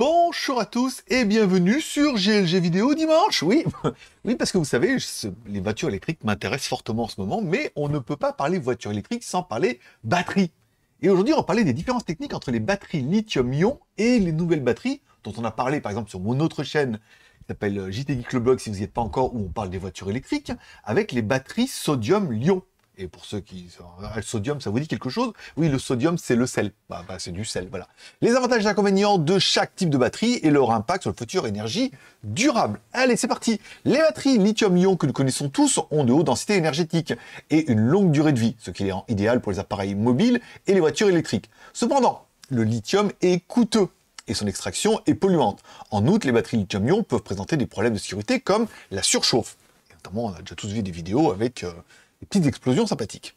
Bonjour à tous et bienvenue sur GLG Vidéo dimanche. Oui, oui parce que vous savez, les voitures électriques m'intéressent fortement en ce moment, mais on ne peut pas parler voiture électrique sans parler batterie. Et aujourd'hui, on va parler des différences techniques entre les batteries lithium-ion et les nouvelles batteries dont on a parlé par exemple sur mon autre chaîne qui s'appelle JT Geek le blog si vous n'y êtes pas encore où on parle des voitures électriques avec les batteries sodium-ion. Et pour ceux qui... Ah, le sodium, ça vous dit quelque chose Oui, le sodium, c'est le sel. Bah, bah, c'est du sel, voilà. Les avantages et inconvénients de chaque type de batterie et leur impact sur le futur énergie durable. Allez, c'est parti Les batteries lithium-ion que nous connaissons tous ont de haute densité énergétique et une longue durée de vie, ce qui est rend pour les appareils mobiles et les voitures électriques. Cependant, le lithium est coûteux et son extraction est polluante. En outre, les batteries lithium-ion peuvent présenter des problèmes de sécurité comme la surchauffe. notamment, on a déjà tous vu des vidéos avec... Euh, des petites explosions sympathiques.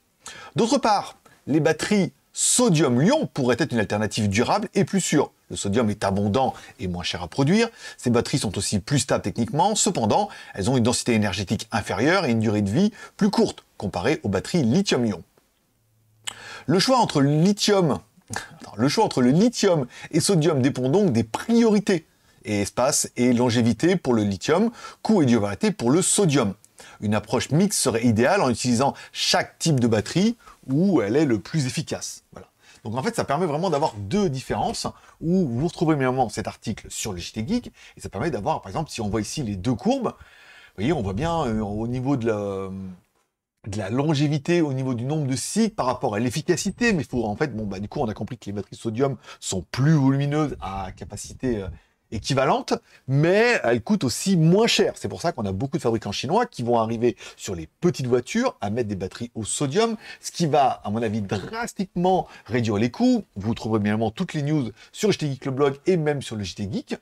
D'autre part, les batteries sodium-ion pourraient être une alternative durable et plus sûre. Le sodium est abondant et moins cher à produire, ces batteries sont aussi plus stables techniquement, cependant elles ont une densité énergétique inférieure et une durée de vie plus courte comparée aux batteries lithium-ion. Le choix entre le lithium, le choix entre le lithium et sodium dépend donc des priorités et espace et longévité pour le lithium, coût et durabilité pour le sodium. Une approche mixte serait idéale en utilisant chaque type de batterie où elle est le plus efficace. Voilà. Donc en fait, ça permet vraiment d'avoir deux différences où vous retrouvez évidemment cet article sur le JT Geek et ça permet d'avoir, par exemple, si on voit ici les deux courbes, vous voyez, on voit bien euh, au niveau de la, longévité au niveau du nombre de cycles par rapport à l'efficacité, mais il faut en fait, bon, bah, du coup, on a compris que les batteries sodium sont plus volumineuses à capacité euh, équivalente, mais elle coûte aussi moins cher. C'est pour ça qu'on a beaucoup de fabricants chinois qui vont arriver sur les petites voitures à mettre des batteries au sodium, ce qui va, à mon avis, drastiquement réduire les coûts. Vous trouverez bien évidemment toutes les news sur le Geek, le blog, et même sur le JT Geek.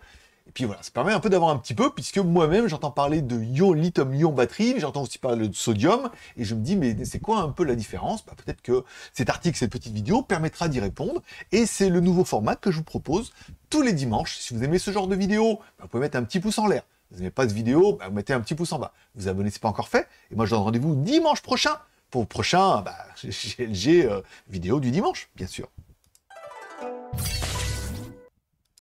Et puis voilà, ça permet un peu d'avoir un petit peu, puisque moi-même j'entends parler de ion, lithium, ion batterie, j'entends aussi parler de sodium, et je me dis, mais c'est quoi un peu la différence bah, Peut-être que cet article, cette petite vidéo permettra d'y répondre, et c'est le nouveau format que je vous propose tous les dimanches. Si vous aimez ce genre de vidéo, bah, vous pouvez mettre un petit pouce en l'air. Vous n'aimez pas de vidéo, bah, vous mettez un petit pouce en bas. Vous abonnez, n'est pas encore fait, et moi je donne rendez-vous dimanche prochain pour le prochain GLG euh, vidéo du dimanche, bien sûr.